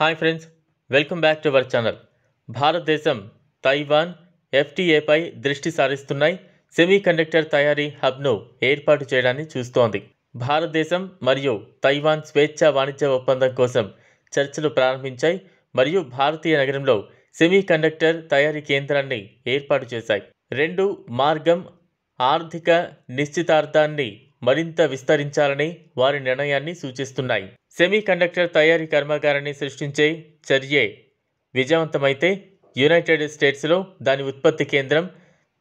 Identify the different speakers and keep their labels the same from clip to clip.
Speaker 1: hi friends welcome back to our channel భారతదేశం Taiwan ఎఫ్టీఏపై దృష్టి సారిస్తున్నాయి సెమీకండక్టర్ తయారీ హబ్ను ఏర్పాటు చేయడాన్ని చూస్తోంది భారతదేశం మరియు తైవాన్ స్వేచ్ఛ వాణిజ్య ఒప్పందం కోసం చర్చలు ప్రారంభించాయి మరియు భారతీయ నగరంలో సెమీకండక్టర్ తయారీ కేంద్రాన్ని ఏర్పాటు చేశాయి రెండు మార్గం ఆర్థిక నిశ్చితార్థాన్ని మరింత విస్తరించాలని వారి నిర్ణయాన్ని సూచిస్తున్నాయి సెమీ కండక్టర్ తయారీ కర్మాగారాన్ని సృష్టించే చర్యే విజయవంతమైతే యునైటెడ్ స్టేట్స్లో దాని ఉత్పత్తి కేంద్రం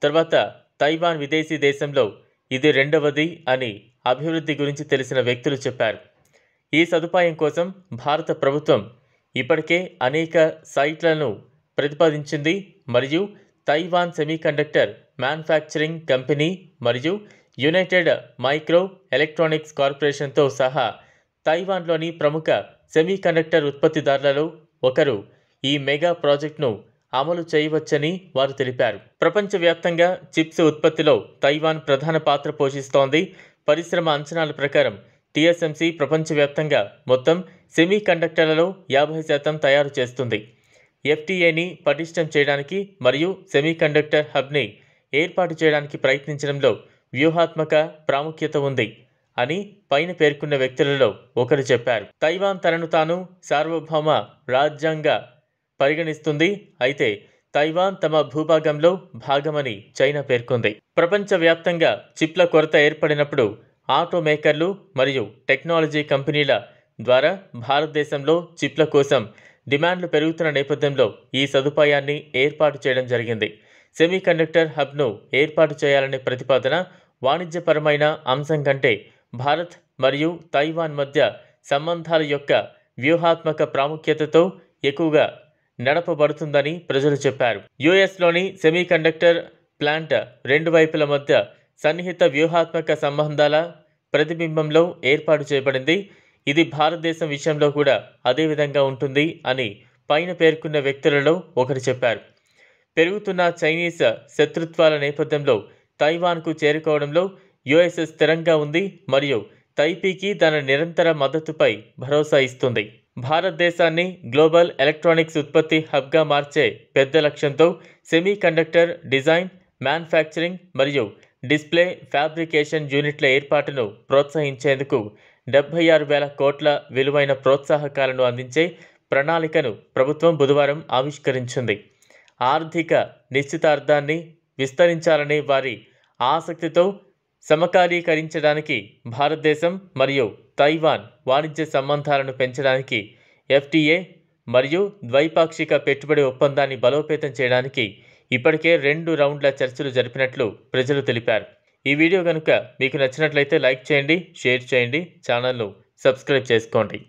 Speaker 1: తర్వాత తైవాన్ విదేశీ దేశంలో ఇది రెండవది అని అభివృద్ధి గురించి తెలిసిన వ్యక్తులు చెప్పారు ఈ సదుపాయం కోసం భారత ప్రభుత్వం ఇప్పటికే అనేక సైట్లను ప్రతిపాదించింది మరియు తైవాన్ సెమీకండక్టర్ మ్యానుఫ్యాక్చరింగ్ కంపెనీ మరియు యునైటెడ్ మైక్రో ఎలక్ట్రానిక్స్ కార్పొరేషన్తో సహా తైవాన్లోని ప్రముఖ సెమీకండక్టర్ ఉత్పత్తిదారులలో ఒకరు ఈ మెగా ప్రాజెక్టును అమలు చేయవచ్చని వారు తెలిపారు ప్రపంచవ్యాప్తంగా చిప్స్ ఉత్పత్తిలో తైవాన్ ప్రధాన పాత్ర పోషిస్తోంది పరిశ్రమ అంచనాల ప్రకారం టిఎస్ఎంసి ప్రపంచవ్యాప్తంగా మొత్తం సెమీకండక్టర్లలో యాభై శాతం తయారు చేస్తుంది ఎఫ్టీఏని పటిష్టం చేయడానికి మరియు సెమీకండక్టర్ హబ్ని ఏర్పాటు చేయడానికి ప్రయత్నించడంలో వ్యూహాత్మక ప్రాముఖ్యత ఉంది అని పైన పేర్కొన్న వ్యక్తులలో ఒకరు చెప్పారు తైవాన్ తనను తాను సార్వభౌమ రాజ్యాంగ పరిగణిస్తుంది అయితే తైవాన్ తమ భూభాగంలో భాగమని చైనా పేర్కొంది ప్రపంచవ్యాప్తంగా చిప్ల కొరత ఏర్పడినప్పుడు ఆటో మేకర్లు మరియు టెక్నాలజీ కంపెనీల ద్వారా భారతదేశంలో చిప్ల కోసం డిమాండ్లు పెరుగుతున్న నేపథ్యంలో ఈ సదుపాయాన్ని ఏర్పాటు చేయడం జరిగింది సెమీకండక్టర్ హబ్ను ఏర్పాటు చేయాలనే ప్రతిపాదన వాణిజ్యపరమైన అంశం కంటే భారత్ మరియు తైవాన్ మధ్య సంబంధాల యొక్క వ్యూహాత్మక ప్రాముఖ్యతతో ఎక్కువగా నడపబడుతుందని ప్రజలు చెప్పారు యుఎస్లోని సెమీకండక్టర్ ప్లాంట్ రెండు వైపుల మధ్య సన్నిహిత వ్యూహాత్మక సంబంధాల ప్రతిబింబంలో ఏర్పాటు చేయబడింది ఇది భారతదేశం విషయంలో కూడా అదే విధంగా ఉంటుంది అని పైన పేర్కొన్న వ్యక్తులలో ఒకరు చెప్పారు పెరుగుతున్న చైనీస్ శత్రుత్వాల నేపథ్యంలో తైవాన్కు చేరుకోవడంలో యుఎస్ఎస్ స్థిరంగా ఉంది మరియు తైపీకి తన నిరంతర మద్దతుపై భరోసా ఇస్తుంది భారతదేశాన్ని గ్లోబల్ ఎలక్ట్రానిక్స్ ఉత్పత్తి హబ్గా మార్చే పెద్ద లక్ష్యంతో సెమీ కండక్టర్ డిజైన్ మ్యానుఫ్యాక్చరింగ్ మరియు డిస్ప్లే ఫ్యాబ్రికేషన్ యూనిట్ల ఏర్పాటును ప్రోత్సహించేందుకు డెబ్బై ఆరు వేల కోట్ల విలువైన ప్రోత్సాహకాలను అందించే ప్రణాళికను ప్రభుత్వం బుధవారం ఆవిష్కరించింది ఆర్థిక నిశ్చితార్థాన్ని విస్తరించాలనే వారి ఆసక్తితో సమకాలీకరించడానికి భారతదేశం మరియు తైవాన్ వాణిజ్య సంబంధాలను పెంచడానికి ఎఫ్టీఏ మరియు ద్వైపాక్షిక పెట్టుబడి ఒప్పందాన్ని బలోపేతం చేయడానికి ఇప్పటికే రెండు రౌండ్ల చర్చలు జరిపినట్లు ప్రజలు తెలిపారు ఈ వీడియో కనుక మీకు నచ్చినట్లయితే లైక్ చేయండి షేర్ చేయండి ఛానల్ను సబ్స్క్రైబ్ చేసుకోండి